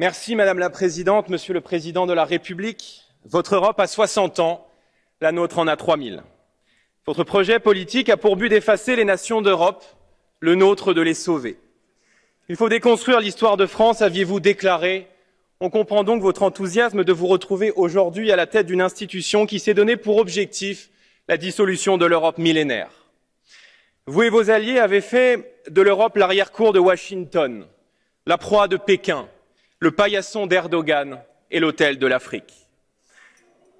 Merci Madame la Présidente, Monsieur le Président de la République. Votre Europe a 60 ans, la nôtre en a 3000. Votre projet politique a pour but d'effacer les nations d'Europe, le nôtre de les sauver. Il faut déconstruire l'histoire de France, aviez-vous déclaré. On comprend donc votre enthousiasme de vous retrouver aujourd'hui à la tête d'une institution qui s'est donnée pour objectif la dissolution de l'Europe millénaire. Vous et vos alliés avez fait de l'Europe l'arrière-cour de Washington, la proie de Pékin, le paillasson d'Erdogan et l'hôtel de l'Afrique.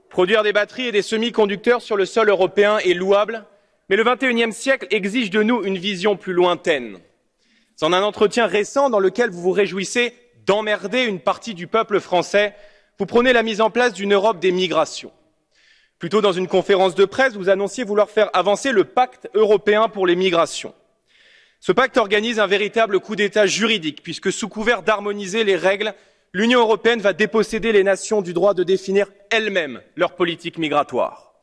Produire des batteries et des semi-conducteurs sur le sol européen est louable, mais le XXIe siècle exige de nous une vision plus lointaine. Dans un entretien récent dans lequel vous vous réjouissez d'emmerder une partie du peuple français, vous prenez la mise en place d'une Europe des migrations. Plutôt dans une conférence de presse, vous annonciez vouloir faire avancer le pacte européen pour les migrations ce pacte organise un véritable coup d'état juridique puisque sous couvert d'harmoniser les règles l'union européenne va déposséder les nations du droit de définir elles mêmes leur politique migratoire.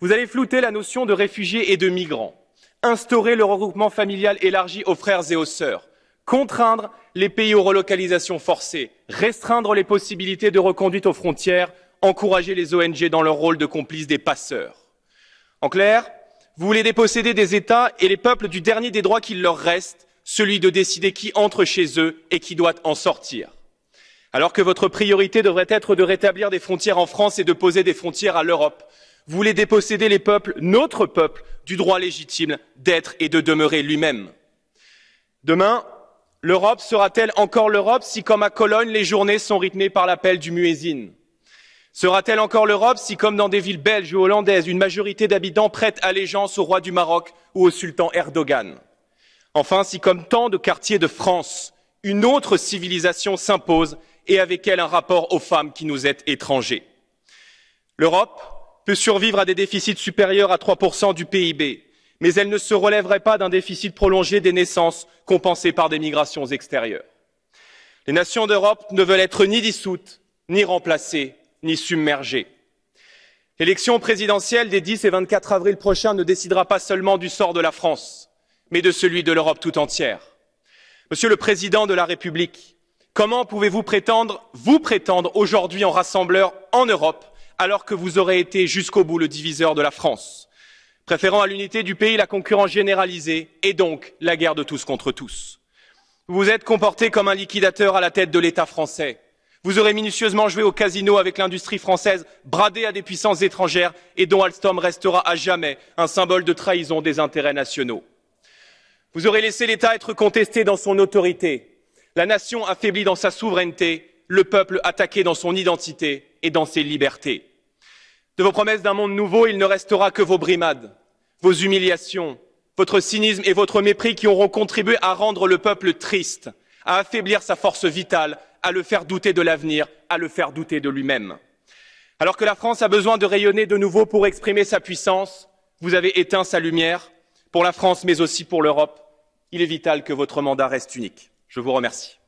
vous allez flouter la notion de réfugiés et de migrants instaurer le regroupement familial élargi aux frères et aux sœurs contraindre les pays aux relocalisations forcées restreindre les possibilités de reconduite aux frontières encourager les ong dans leur rôle de complices des passeurs. en clair vous voulez déposséder des états et les peuples du dernier des droits qu'il leur reste celui de décider qui entre chez eux et qui doit en sortir alors que votre priorité devrait être de rétablir des frontières en france et de poser des frontières à l'europe vous voulez déposséder les peuples notre peuple du droit légitime d'être et de demeurer lui même. demain l'europe sera t elle encore l'europe si comme à cologne les journées sont rythmées par l'appel du muezzin? Sera-t-elle encore l'Europe si, comme dans des villes belges ou hollandaises, une majorité d'habitants prête allégeance au roi du Maroc ou au sultan Erdogan Enfin, si, comme tant de quartiers de France, une autre civilisation s'impose et avec elle un rapport aux femmes qui nous est étranger. L'Europe peut survivre à des déficits supérieurs à 3% du PIB, mais elle ne se relèverait pas d'un déficit prolongé des naissances compensé par des migrations extérieures. Les nations d'Europe ne veulent être ni dissoutes ni remplacées ni submergé. L'élection présidentielle des 10 et 24 avril prochains ne décidera pas seulement du sort de la France, mais de celui de l'Europe tout entière. Monsieur le Président de la République, comment pouvez-vous prétendre, vous prétendre aujourd'hui en rassembleur en Europe, alors que vous aurez été jusqu'au bout le diviseur de la France, préférant à l'unité du pays la concurrence généralisée et donc la guerre de tous contre tous? Vous vous êtes comporté comme un liquidateur à la tête de l'État français, vous aurez minutieusement joué au casino avec l'industrie française, bradée à des puissances étrangères et dont Alstom restera à jamais un symbole de trahison des intérêts nationaux. Vous aurez laissé l'État être contesté dans son autorité, la nation affaiblie dans sa souveraineté, le peuple attaqué dans son identité et dans ses libertés. De vos promesses d'un monde nouveau, il ne restera que vos brimades, vos humiliations, votre cynisme et votre mépris qui auront contribué à rendre le peuple triste, à affaiblir sa force vitale à le faire douter de l'avenir, à le faire douter de lui-même. Alors que la France a besoin de rayonner de nouveau pour exprimer sa puissance, vous avez éteint sa lumière pour la France mais aussi pour l'Europe. Il est vital que votre mandat reste unique. Je vous remercie.